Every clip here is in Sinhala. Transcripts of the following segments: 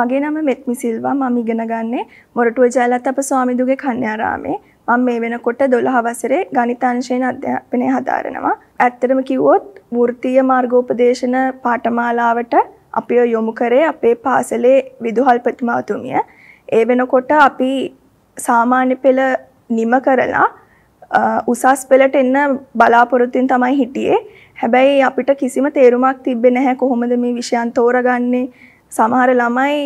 මගේ නම මෙත්මි සිල්වා මම ඉගෙන ගන්නේ මොරටුව ජයලත් අප ස්වාමිදුගේ කන්‍යාරාමේ. මම මේ වෙනකොට 12 වසරේ ගණිත අංශයෙන් අධ්‍යාපනය හදාරනවා. ඇත්තටම කිව්වොත් වෘත්තීය මාර්ගෝපදේශන පාඨමාලාවට අපි යොමු කරේ අපේ පාසලේ විදුහල් ප්‍රතිමාතුමිය. ඒ වෙනකොට අපි සාමාන්‍ය පෙළ නිම කරලා උසස් පෙළට එන්න බලාපොරොත්තුෙන් තමයි හිටියේ. හැබැයි අපිට කිසිම තේරුමක් තිබ්බේ නැහැ කොහොමද මේ විෂයන් තෝරගන්නේ සමහර ළමයි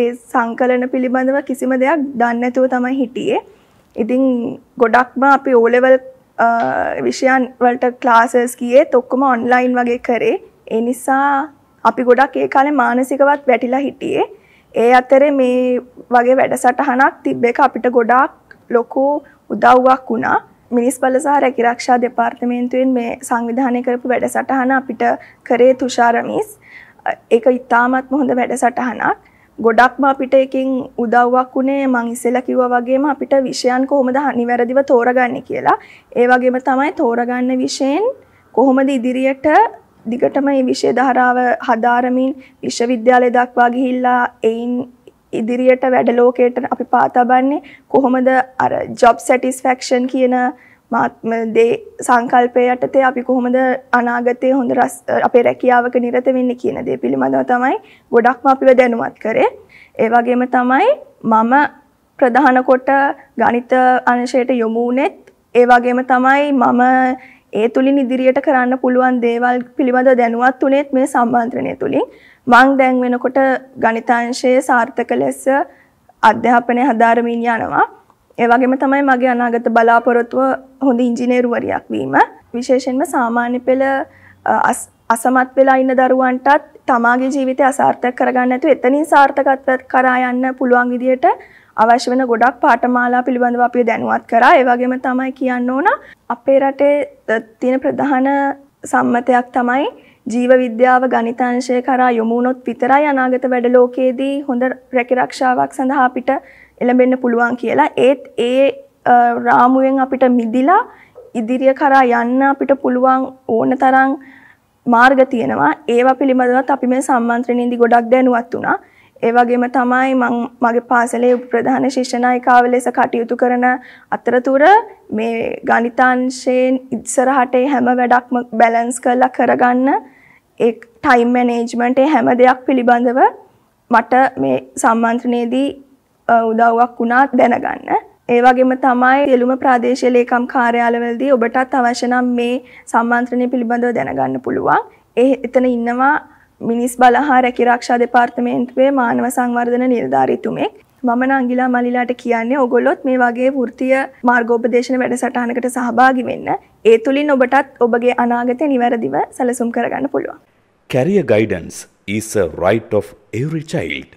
ඒ සංකලන පිළිබඳව කිසිම දෙයක් දන්නැතුව තමයි හිටියේ. ඉතින් ගොඩක්ම අපි ඕලෙවල් විෂයන් වලට ක්ලාසස් ගියේ ඔක්කොම ඔන්ලයින් වගේ කරේ. ඒ නිසා අපි ගොඩක් ඒ කාලේ මානසිකවත් වැටිලා හිටියේ. ඒ අතරේ මේ වගේ වැඩසටහනක් තිබ්බ එක අපිට ගොඩාක් ලොකු උදව්වක් වුණා. මිනිස් බල සහ රැකිරක්ෂා දෙපාර්තමේන්තුවෙන් මේ සංවිධානය කරපු වැඩසටහන අපිට කරේ තුෂාර මිස්. ඒක ඉතාමත්ම හොඳ වැඩසටහනක් ගොඩක්ම අපිට එකින් උදව්වක් වුණේ මං ඉස්සෙල්ලා කිව්වා වගේම අපිට විෂයන් කොහොමද නිවැරදිව තෝරගන්නේ කියලා. ඒ වගේම තමයි තෝරගන්න විෂයෙන් කොහොමද ඉදිරියට දිගටම මේ විෂය ධාරාව හදාරමින් විශ්වවිද්‍යාලය දක්වා ගිහිල්ලා එයින් ඉදිරියට වැඩ ලෝකයට අපි පාතබන්නේ කොහොමද අර ජොබ් සැටිස්ෆැක්ෂන් කියන මාත්මදේ සංකල්පය යටතේ අපි කොහොමද අනාගතයේ හොඳ රස් අපේ රැකියාවක නිරත වෙන්නේ කියන දේ පිළිබඳව තමයි ගොඩක්ම අපිව දැනුවත් කරේ. ඒ වගේම තමයි මම ප්‍රධාන කොට ගණිත අංශයට යොමු වුනේත් ඒ වගේම තමයි මම ඒ තුලින් ඉදිරියට කරන්න පුළුවන් දේවල් පිළිබඳව දැනුවත් වුනේත් මේ සම්බන්ධනය තුලින්. මං දැන් වෙනකොට ගණිතාංශයේ සාර්ථක ලෙස අධ්‍යාපනය හදාරමින් යනවා. ඒ වගේම තමයි මගේ අනාගත බලාපොරොත්තුව හොඳ ඉංජිනේරුවරයක් වීම. විශේෂයෙන්ම සාමාන්‍ය පෙළ අසමත් වෙලා ඉන්න දරුවන්ටත් තමාගේ ජීවිතය අසාර්ථක කරගන්න නැතුව එතනින් සාර්ථකත්වයක් කරා යන්න පුළුවන් විදියට අවශ්‍ය වෙන ගොඩක් පාඨමාලා පිළිබඳව අපි දැනුවත් කරා. ඒ වගේම තමයි කියන්න ඕන අපේ රටේ තියෙන ප්‍රධාන සම්මතයක් තමයි ජීව විද්‍යාව ගණිතාංශය කරා යොමු වුණොත් විතරයි අනාගත වැඩ ලෝකයේදී හොඳ රැකිරක්ෂාවක් සඳහා අපිට එළඹෙන්න පුළුවන් කියලා ඒත් ඒ රාමුවෙන් අපිට මිදිලා ඉදිරිය කරා යන්න අපිට පුළුවන් ඕන තරම් මාර්ග තියෙනවා ඒවා පිළිබඳවත් අපි මේ සම්මන්ත්‍රණයේදී ගොඩක් දැනුවත් වුණා ඒ වගේම තමයි මම මගේ පාසලේ ප්‍රධාන ශිෂ්‍ය නායිකාව ලෙස කටයුතු කරන අතරතුර මේ ගණිතාංශයෙන් ඉස්සරහට හැම වැඩක්ම බැලන්ස් කරලා කරගන්න ඒ ටයිම් මැනේජ්මන්ට් හැම දෙයක් පිළිබඳව මට මේ සම්මන්ත්‍රණයේදී උදව්වක් වුණා දැනගන්න. ඒ වගේම තමයි එළුම ප්‍රාදේශීය ලේකම් කාර්යාලවලදී ඔබටත් අවශ්‍ය නම් මේ සම්මන්ත්‍රණය පිළිබඳව දැනගන්න පුළුවන්. ඒ එතන ඉන්නවා මිනිස් බලහා රැකිරක්ෂා දෙපාර්තමේන්තුවේ මානව සංවර්ධන නිලධාරීතුමෙක්. මම නංගිලා මලිලාට කියන්නේ ඔගොල්ලොත් මේ වගේ වෘත්තීය මාර්ගෝපදේශන වැඩසටහනකට සහභාගි වෙන්න. ඒ තුලින් ඔබටත් ඔබගේ අනාගතය නිවැරදිව සැලසුම් කරගන්න පුළුවන්. Career guidance is a right of every child.